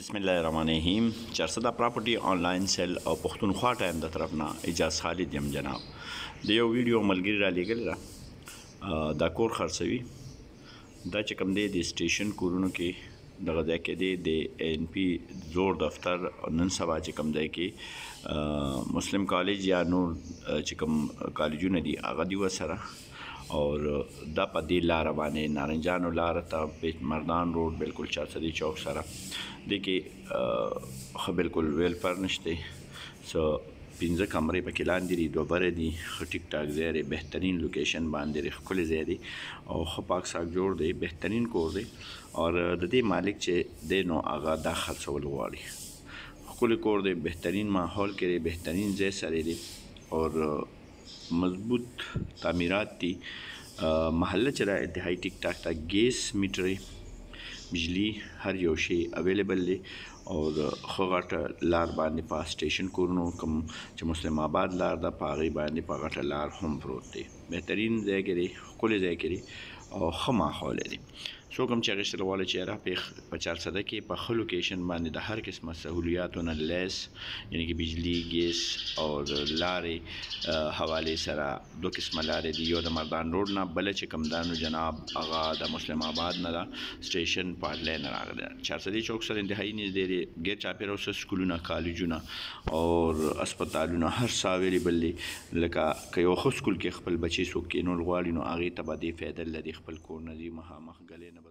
بسم الله الرحمن الرحیم 400 پراپرټي آنلاین سیل او پښتونخوا ټایم د طرف نه اجازه خالد يم جناب د یو ویډیو ملګری را لګل را دا کور خرڅوي دا چې کوم دی د سټیشن کورونو کې د غزا کې دی د ان پی زور دفتر نن سبا چې کوم دی کې مسلم کالج یا نور چې کوم کالجونه دي هغه دی وسره اور د په دې لار باندې نارنجانو لار ته پیچ مردان روډ بالکل چارسدي چوک سره د کې خو بالکل ویل پر نشته سو پینځه کمرې پکې لاندې دي دوه بره دي خو ټیک ټاک ځای لري بهترین لوکیشن باندې لري ښکلې ځای دي او خو پاک صاحب جوړ دی بهترین کور دی او د دې مالک چې دی نو هغه دا خرڅول غواړي ښکلې کور دی بهترین ماحول کې لري بهترین ځای سره دی او مضبوط تعمیرات دي محله چې دا انتهایی ټیک ټاک تا ګیس میټرې بجلی هر یو شی اویلیبل دی او خو غټه لار باندې په سټیشن کورونو کم چې مسلم آباد لار ده په هغه باندې په غټه لار هم پروت دی بهترین ځای کې دی خپل ځای کې دی او خما خول دی څوک هم چې هغه سره والی چې را په چارسده کې په خلو لوکیشن باندې د هر قسمه سہولیاتو نه لیس یعنی کې بجلی ګیس او لارې حواله سره دوه قسمه لارې دی یو د مردان روډ نه بل چې کمدانو جناب اغا د مسلم آباد نه دا سټیشن پارلې نه راغله چارسده چوک سره انتهایی نږدې دی ګیر چاپیر اوس سکولونه کالجونه او هسپتالونه هر ساویری بلې لکه که یو خو سکول کې خپل بچي سو کې نو غواړي نو هغه ته به دی فائدہ لري خپل کور نه دی مخامخ غلې نه